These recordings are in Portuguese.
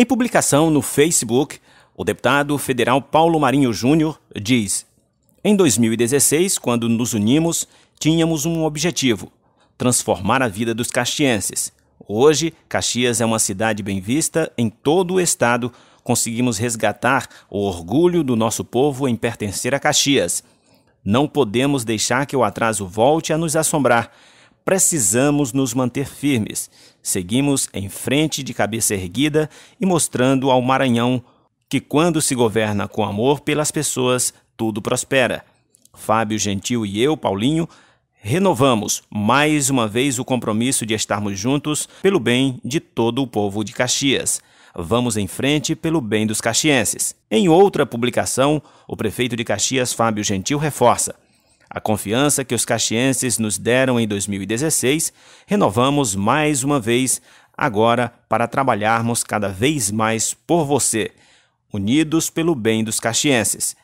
Em publicação no Facebook, o deputado federal Paulo Marinho Júnior diz: Em 2016, quando nos unimos, tínhamos um objetivo: transformar a vida dos caxienses. Hoje, Caxias é uma cidade bem vista em todo o estado. Conseguimos resgatar o orgulho do nosso povo em pertencer a Caxias. Não podemos deixar que o atraso volte a nos assombrar precisamos nos manter firmes. Seguimos em frente de cabeça erguida e mostrando ao Maranhão que, quando se governa com amor pelas pessoas, tudo prospera. Fábio Gentil e eu, Paulinho, renovamos mais uma vez o compromisso de estarmos juntos pelo bem de todo o povo de Caxias. Vamos em frente pelo bem dos caxienses. Em outra publicação, o prefeito de Caxias, Fábio Gentil, reforça: a confiança que os caxienses nos deram em 2016, renovamos mais uma vez agora para trabalharmos cada vez mais por você, unidos pelo bem dos caxienses.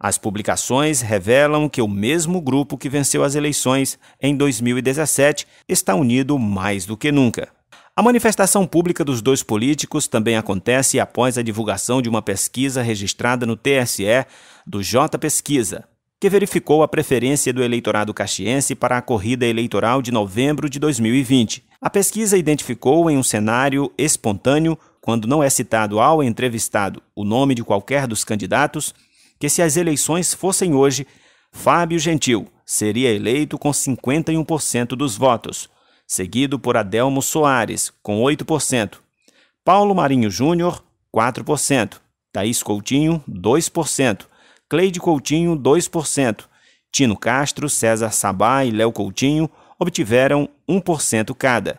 As publicações revelam que o mesmo grupo que venceu as eleições em 2017 está unido mais do que nunca. A manifestação pública dos dois políticos também acontece após a divulgação de uma pesquisa registrada no TSE do J Pesquisa, que verificou a preferência do eleitorado caxiense para a corrida eleitoral de novembro de 2020. A pesquisa identificou em um cenário espontâneo, quando não é citado ao entrevistado o nome de qualquer dos candidatos, que se as eleições fossem hoje, Fábio Gentil seria eleito com 51% dos votos, seguido por Adelmo Soares, com 8%, Paulo Marinho Júnior, 4%, Thaís Coutinho, 2%, Cleide Coutinho, 2%. Tino Castro, César Sabá e Léo Coutinho obtiveram 1% cada.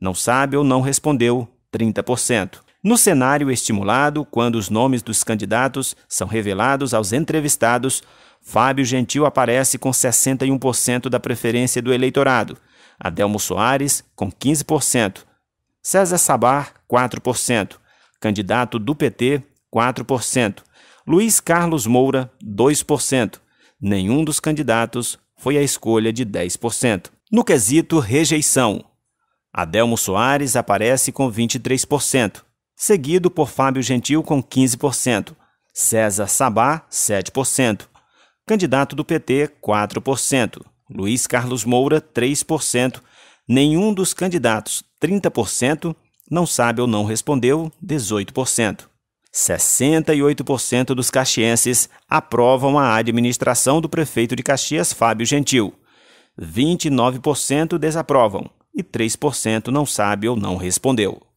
Não sabe ou não respondeu, 30%. No cenário estimulado, quando os nomes dos candidatos são revelados aos entrevistados, Fábio Gentil aparece com 61% da preferência do eleitorado, Adelmo Soares com 15%, César Sabar 4%, candidato do PT 4%, Luiz Carlos Moura, 2%. Nenhum dos candidatos foi a escolha de 10%. No quesito rejeição, Adelmo Soares aparece com 23%, seguido por Fábio Gentil com 15%, César Sabá, 7%, candidato do PT, 4%, Luiz Carlos Moura, 3%, nenhum dos candidatos, 30%, não sabe ou não respondeu, 18%. 68% dos caxienses aprovam a administração do prefeito de Caxias, Fábio Gentil. 29% desaprovam e 3% não sabe ou não respondeu.